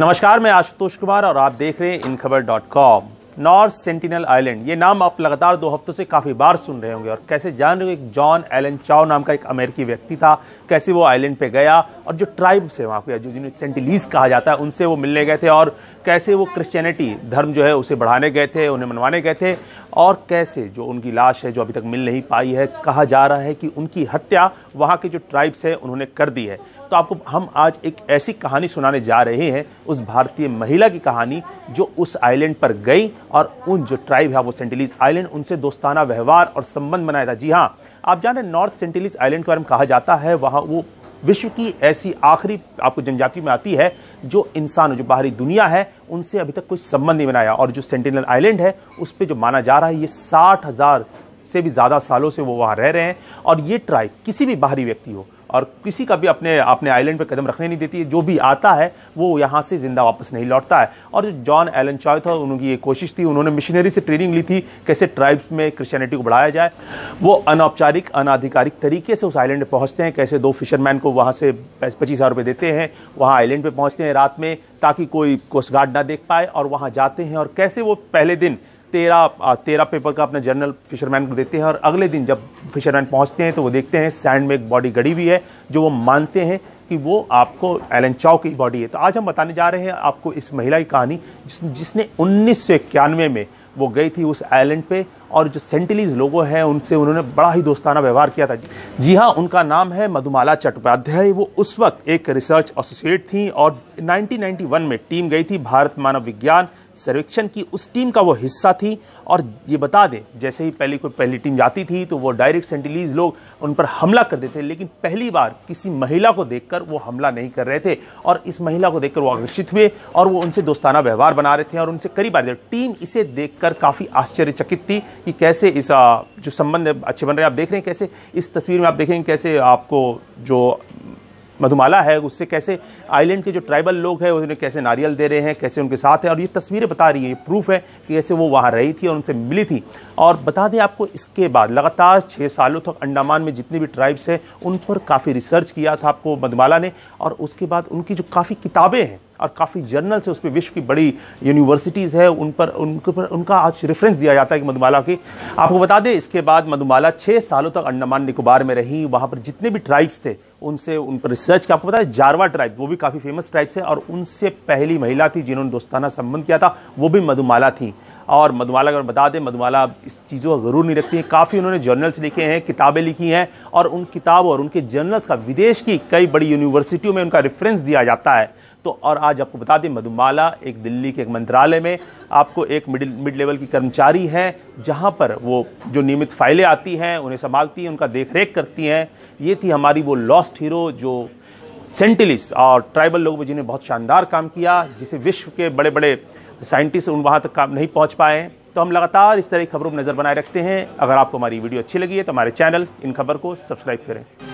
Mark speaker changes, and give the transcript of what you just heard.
Speaker 1: नमस्कार मैं आशुतोष कुमार और आप देख रहे हैं In Khabar dot com North Sentinel Island ये नाम आप लगातार दो हफ्तों से काफ़ी बार सुन रहे होंगे और कैसे जान रहे हो एक जॉन एलन चाओ नाम का एक अमेरिकी व्यक्ति था कैसे वो आइलैंड पे गया और जो ट्राइब से वहाँ पे जो जिन्हें सेंटिलीज कहा जाता है उनसे वो मिलने गए थे और कैसे वो क्रिश्चियनिटी धर्म जो है उसे बढ़ाने गए थे उन्हें मनवाने गए थे और कैसे जो उनकी लाश है जो अभी तक मिल नहीं पाई है कहा जा रहा है कि उनकी हत्या वहाँ के जो ट्राइब्स हैं उन्होंने कर दी है तो आपको हम आज एक ऐसी कहानी सुनाने जा रहे हैं उस भारतीय महिला की कहानी जो उस आइलैंड पर गई और उन जो ट्राइब है वो सेंटिलीज आइलैंड उनसे दोस्ताना व्यवहार और संबंध बनाया था जी हाँ आप जाने नॉर्थ सेंटिलीज आइलैंड के बारे में कहा जाता है वहाँ वो विश्व की ऐसी आखिरी आपको जनजाति में आती है जो इंसान जो बाहरी दुनिया है उनसे अभी तक कोई संबंध नहीं बनाया और जो सेंटिनल आइलैंड है उस पर जो माना जा रहा है ये साठ हज़ार से भी ज़्यादा सालों से वो वहाँ रह रहे हैं और ये ट्राइब किसी भी बाहरी व्यक्ति हो और किसी का भी अपने अपने आइलैंड पर कदम रखने नहीं देती है जो भी आता है वो यहाँ से ज़िंदा वापस नहीं लौटता है और जो जॉन एलन चॉय था उनकी ये कोशिश थी उन्होंने मिशनरी से ट्रेनिंग ली थी कैसे ट्राइब्स में क्रिश्चियनिटी को बढ़ाया जाए वो अनौपचारिक अनाधिकारिक तरीके से उस आइलैंड पर पहुँचते हैं कैसे दो फिशरमैन को वहाँ से पच्चीस हज़ार रुपये देते हैं वहाँ आइलैंड पर पहुँचते हैं रात में ताकि कोई कोस्ट गार्ड ना देख पाए और वहाँ जाते हैं और कैसे वो पहले दिन तेरह तेरह पेपर का अपना जर्नल फिशरमैन को देते हैं और अगले दिन जब फिशरमैन पहुंचते हैं तो वो देखते हैं सैंड में एक बॉडी गड़ी हुई है जो वो मानते हैं कि वो आपको एलन चाव की बॉडी है तो आज हम बताने जा रहे हैं आपको इस महिला की कहानी जिस, जिसने उन्नीस में वो गई थी उस आइलैंड पे और जो सेंटिलीज लोगो हैं उनसे उन्होंने बड़ा ही दोस्ताना व्यवहार किया था जी हाँ उनका नाम है मधुमाला चट्टोपाध्याय वो उस वक्त एक रिसर्च एसोसिएट थी और 1991 में टीम गई थी भारत मानव विज्ञान सर्वेक्षण की उस टीम का वो हिस्सा थी और ये बता दें जैसे ही पहले कोई पहली टीम जाती थी तो वो डायरेक्ट सेंटिलीज लोग उन पर हमला करते थे लेकिन पहली बार किसी महिला को देखकर वो हमला नहीं कर रहे थे और इस महिला को देखकर वो आकर्षित हुए और वो उनसे दोस्ताना व्यवहार बना रहे थे और उनसे करीब आ रहे टीम इसे देखकर काफ़ी आश्चर्यचकित थी कि कैसे इस जो संबंध अच्छे बन रहे आप देख रहे हैं कैसे इस तस्वीर में आप देखेंगे कैसे आपको जो मधुमाला है उससे कैसे आइलैंड के जो ट्राइबल लोग हैं उन्हें कैसे नारियल दे रहे हैं कैसे उनके साथ है और ये तस्वीरें बता रही है ये प्रूफ है कि कैसे वो वहाँ रही थी और उनसे मिली थी और बता दें आपको इसके बाद लगातार छः सालों तक अंडमान में जितनी भी ट्राइब्स हैं उन पर काफ़ी रिसर्च किया था आपको मधुमाला ने और उसके बाद उनकी जो काफ़ी किताबें हैं और काफ़ी जर्नल्स से उस पर विश्व की बड़ी यूनिवर्सिटीज़ है उन पर उनके पर उनका आज रेफरेंस दिया जाता है कि मधुमाला की आपको बता दें इसके बाद मधुमाला छः सालों तक अंडमान निकोबार में रही वहाँ पर जितने भी ट्राइब्स थे उनसे उन पर रिसर्च का आपको पता है जारवा ट्राइब वो भी काफ़ी फेमस ट्राइब्स है और उनसे पहली महिला थी जिन्होंने दोस्ताना संबंध किया था वो भी मधुमाला थी और मधुमाला अगर बता दें मधुमाला इस चीज़ों का गरूर नहीं रखती हैं काफ़ी उन्होंने जर्नल्स लिखे हैं किताबें लिखी हैं और उन किताबों और उनके जर्नल्स का विदेश की कई बड़ी यूनिवर्सिटियों में उनका रेफरेंस दिया जाता है तो और आज आपको बता दें मधुमाला एक दिल्ली के एक मंत्रालय में आपको एक मिडिल मिड लेवल की कर्मचारी हैं जहां पर वो जो नियमित फाइलें आती हैं उन्हें संभालती हैं उनका देखरेख करती हैं ये थी हमारी वो लॉस्ट हीरो जो सेंटिलिस और ट्राइबल लोगों में जिन्हें बहुत शानदार काम किया जिसे विश्व के बड़े बड़े साइंटिस्ट उन वहाँ तक काम नहीं पहुँच पाए तो हम लगातार इस तरह की खबरों पर नज़र बनाए रखते हैं अगर आपको हमारी वीडियो अच्छी लगी है तो हमारे चैनल इन खबर को सब्सक्राइब करें